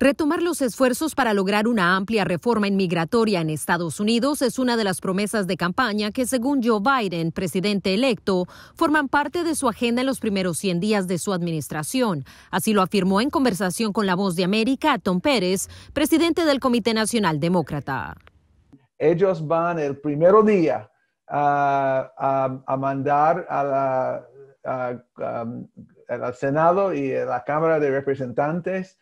Retomar los esfuerzos para lograr una amplia reforma inmigratoria en Estados Unidos es una de las promesas de campaña que, según Joe Biden, presidente electo, forman parte de su agenda en los primeros 100 días de su administración. Así lo afirmó en conversación con La Voz de América Tom Pérez, presidente del Comité Nacional Demócrata. Ellos van el primero día a, mandar a al um, Senado y a la Cámara de Representantes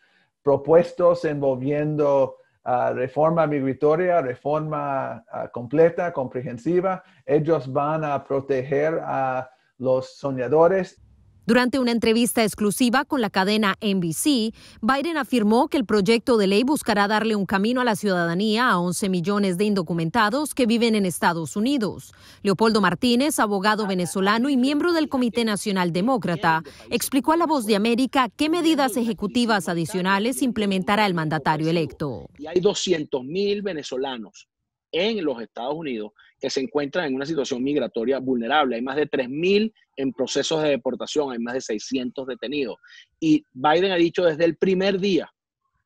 propuestos envolviendo ah, reforma migratoria, reforma ah, completa, comprensiva. Ellos van a proteger a los soñadores durante una entrevista exclusiva con la cadena NBC, Biden afirmó que el proyecto de ley buscará darle un camino a la ciudadanía a 11 millones de indocumentados que viven en Estados Unidos. Leopoldo Martínez, abogado venezolano y miembro del Comité Nacional Demócrata, explicó a La Voz de América qué medidas ejecutivas adicionales implementará el mandatario electo. hay 200 venezolanos en los Estados Unidos que se encuentran en una situación migratoria vulnerable. Hay más de 3.000 en procesos de deportación, hay más de 600 detenidos. Y Biden ha dicho desde el primer día,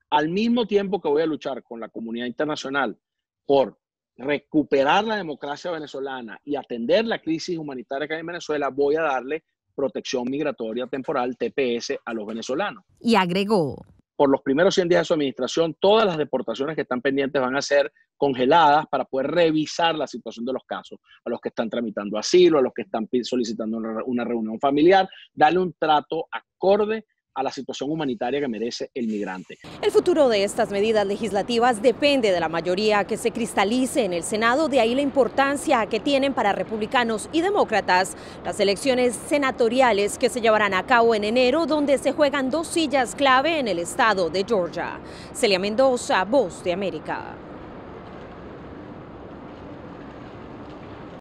al mismo tiempo que voy a luchar con la comunidad internacional por recuperar la democracia venezolana y atender la crisis humanitaria que hay en Venezuela, voy a darle protección migratoria temporal, TPS, a los venezolanos. Y agregó, por los primeros 100 días de su administración, todas las deportaciones que están pendientes van a ser congeladas para poder revisar la situación de los casos, a los que están tramitando asilo, a los que están solicitando una reunión familiar, darle un trato acorde a la situación humanitaria que merece el migrante. El futuro de estas medidas legislativas depende de la mayoría que se cristalice en el Senado, de ahí la importancia que tienen para republicanos y demócratas las elecciones senatoriales que se llevarán a cabo en enero, donde se juegan dos sillas clave en el estado de Georgia. Celia Mendoza, Voz de América.